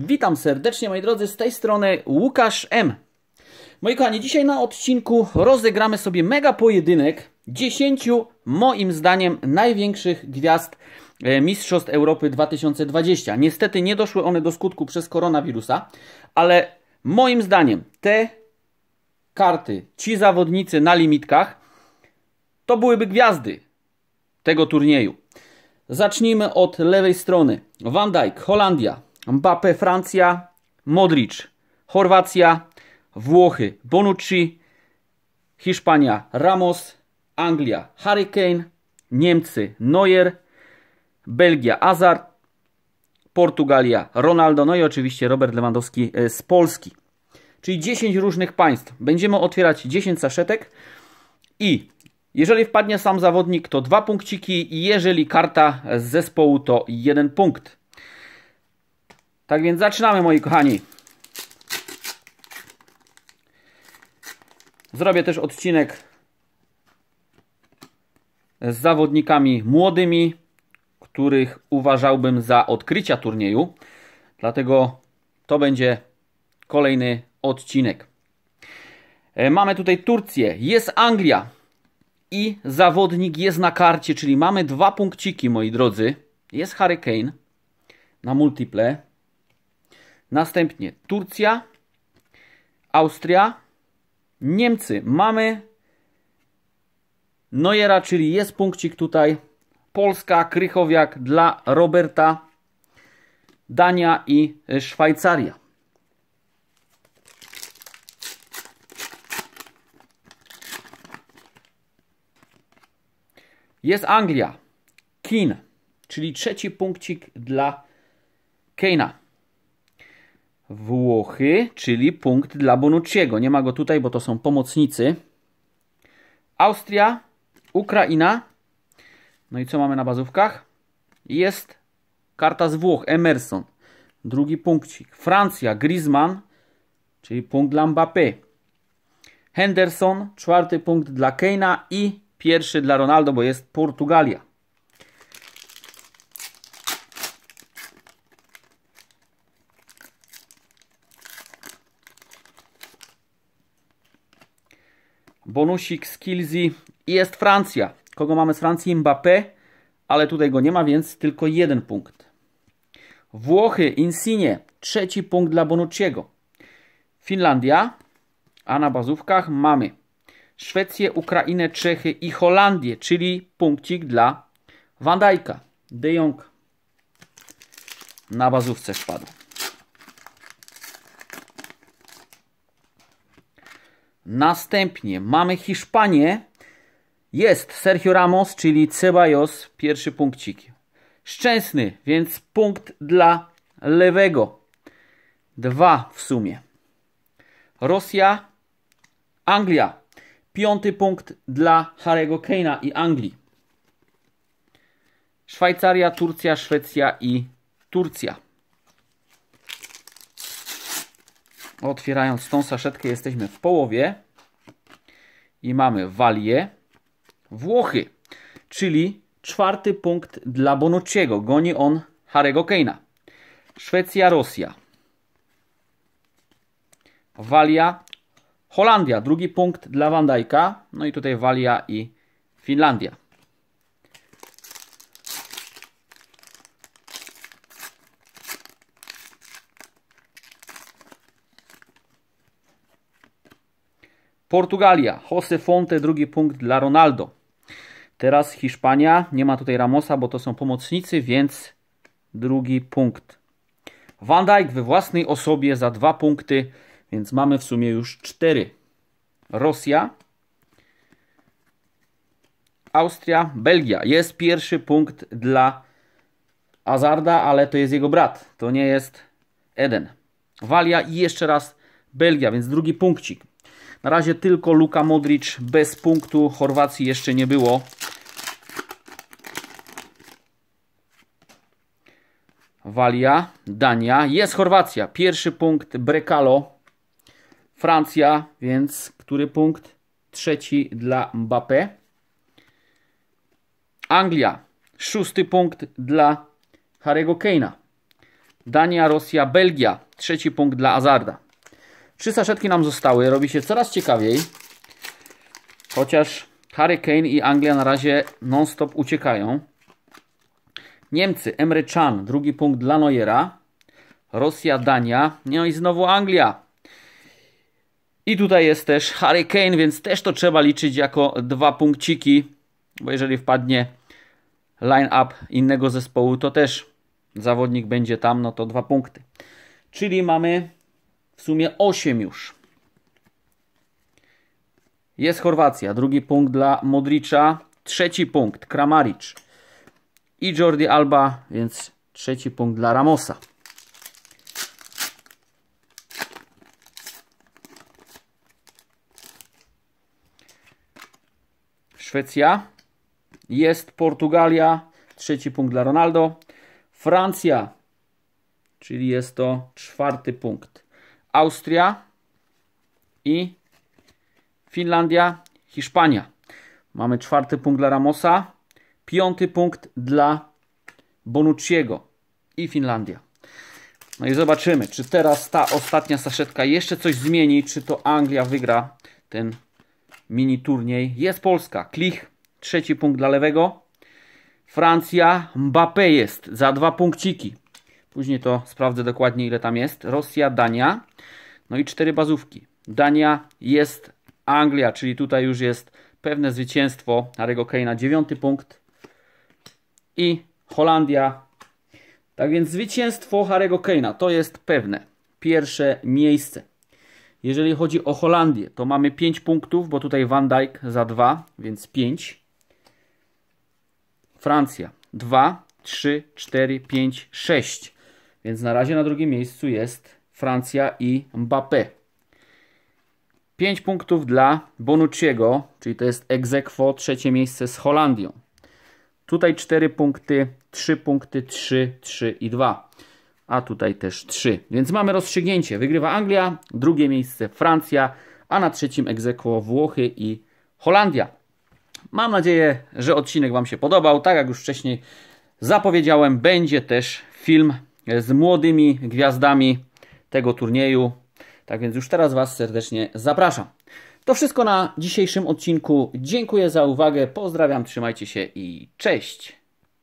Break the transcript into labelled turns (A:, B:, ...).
A: Witam serdecznie moi drodzy, z tej strony Łukasz M. Moi kochani, dzisiaj na odcinku rozegramy sobie mega pojedynek 10 moim zdaniem największych gwiazd e, Mistrzostw Europy 2020. Niestety nie doszły one do skutku przez koronawirusa, ale moim zdaniem te karty, ci zawodnicy na limitkach to byłyby gwiazdy tego turnieju. Zacznijmy od lewej strony. Van Dijk, Holandia, Mbappe Francja, Modric Chorwacja, Włochy Bonucci, Hiszpania Ramos, Anglia Harry Kane, Niemcy Neuer, Belgia Azar, Portugalia Ronaldo, no i oczywiście Robert Lewandowski e, z Polski. Czyli 10 różnych państw. Będziemy otwierać 10 saszetek i jeżeli wpadnie sam zawodnik, to dwa punkciki, jeżeli karta z zespołu, to jeden punkt. Tak więc zaczynamy moi kochani. Zrobię też odcinek z zawodnikami młodymi, których uważałbym za odkrycia turnieju. Dlatego to będzie kolejny odcinek. E, mamy tutaj Turcję, jest Anglia i zawodnik jest na karcie, czyli mamy dwa punkciki, moi drodzy. Jest Hurricane na multiple. Następnie Turcja, Austria, Niemcy mamy Nojera, czyli jest punkcik tutaj. Polska, Krychowiak dla Roberta, Dania i Szwajcaria. Jest Anglia, Kin, czyli trzeci punkcik dla Keina. Włochy, czyli punkt dla Bonucciego. Nie ma go tutaj, bo to są pomocnicy. Austria, Ukraina. No i co mamy na bazówkach? Jest karta z Włoch, Emerson. Drugi punkcik. Francja, Griezmann, czyli punkt dla Mbappé. Henderson, czwarty punkt dla Keina i pierwszy dla Ronaldo, bo jest Portugalia. bonusik z Kilzi i jest Francja. Kogo mamy z Francji? Mbappé, ale tutaj go nie ma, więc tylko jeden punkt. Włochy, Insigne, trzeci punkt dla Bonucciego. Finlandia, a na bazówkach mamy Szwecję, Ukrainę, Czechy i Holandię, czyli punkcik dla Van Dijk'a. De Jong na bazówce wpadł. Następnie mamy Hiszpanię. Jest Sergio Ramos, czyli Ceballos, pierwszy punkcik. Szczęsny, więc punkt dla lewego. Dwa w sumie. Rosja, Anglia. Piąty punkt dla Harry'ego Keina i Anglii. Szwajcaria, Turcja, Szwecja i Turcja. Otwierając tą saszetkę jesteśmy w połowie i mamy Walię, Włochy, czyli czwarty punkt dla Bonucciego. Goni on Harego Keina. Szwecja, Rosja. Walia, Holandia. Drugi punkt dla Van Dijk'a. No i tutaj Walia i Finlandia. Portugalia. Jose Fonte, drugi punkt dla Ronaldo. Teraz Hiszpania. Nie ma tutaj Ramosa, bo to są pomocnicy, więc drugi punkt. Van Dijk we własnej osobie za dwa punkty, więc mamy w sumie już cztery. Rosja, Austria, Belgia. Jest pierwszy punkt dla Azarda, ale to jest jego brat. To nie jest Eden. Walia i jeszcze raz Belgia, więc drugi punkcik. Na razie tylko Luka Modric bez punktu. Chorwacji jeszcze nie było. Walia, Dania. Jest Chorwacja. Pierwszy punkt Brekalo. Francja, więc który punkt? Trzeci dla Mbappé. Anglia. Szósty punkt dla Harry'ego Keina. Dania, Rosja, Belgia. Trzeci punkt dla Azarda. Trzy saszetki nam zostały, robi się coraz ciekawiej. Chociaż Hurricane i Anglia na razie non-stop uciekają. Niemcy, Emre Can, drugi punkt dla Neuera. Rosja, Dania, no i znowu Anglia. I tutaj jest też Hurricane, więc też to trzeba liczyć jako dwa punkciki, bo jeżeli wpadnie line-up innego zespołu, to też zawodnik będzie tam, no to dwa punkty. Czyli mamy w sumie 8 już. Jest Chorwacja. Drugi punkt dla Modricza. Trzeci punkt Kramaric. I Jordi Alba, więc trzeci punkt dla Ramosa. Szwecja. Jest Portugalia. Trzeci punkt dla Ronaldo. Francja. Czyli jest to czwarty punkt. Austria i Finlandia, Hiszpania. Mamy czwarty punkt dla Ramosa, piąty punkt dla Bonucciego i Finlandia. No i zobaczymy, czy teraz ta ostatnia saszetka jeszcze coś zmieni, czy to Anglia wygra ten mini turniej. Jest Polska, Klich, trzeci punkt dla lewego. Francja, Mbappé jest za dwa punkciki. Później to sprawdzę dokładnie, ile tam jest. Rosja, Dania. No i cztery bazówki. Dania jest Anglia, czyli tutaj już jest pewne zwycięstwo Harry'ego Kane'a, dziewiąty punkt. I Holandia. Tak więc zwycięstwo Harry'ego Kane'a to jest pewne. Pierwsze miejsce. Jeżeli chodzi o Holandię, to mamy 5 punktów, bo tutaj Van Dijk za 2, więc 5. Francja 2, 3, 4, 5, 6. Więc na razie na drugim miejscu jest Francja i Mbappé. 5 punktów dla Bonucciego, czyli to jest egzekwo trzecie miejsce z Holandią. Tutaj 4 punkty, 3 punkty, 3, 3 i 2. A tutaj też 3. Więc mamy rozstrzygnięcie. Wygrywa Anglia, drugie miejsce Francja, a na trzecim egzekwo Włochy i Holandia. Mam nadzieję, że odcinek Wam się podobał. Tak jak już wcześniej zapowiedziałem, będzie też film z młodymi gwiazdami tego turnieju. Tak więc już teraz Was serdecznie zapraszam. To wszystko na dzisiejszym odcinku. Dziękuję za uwagę, pozdrawiam, trzymajcie się i cześć!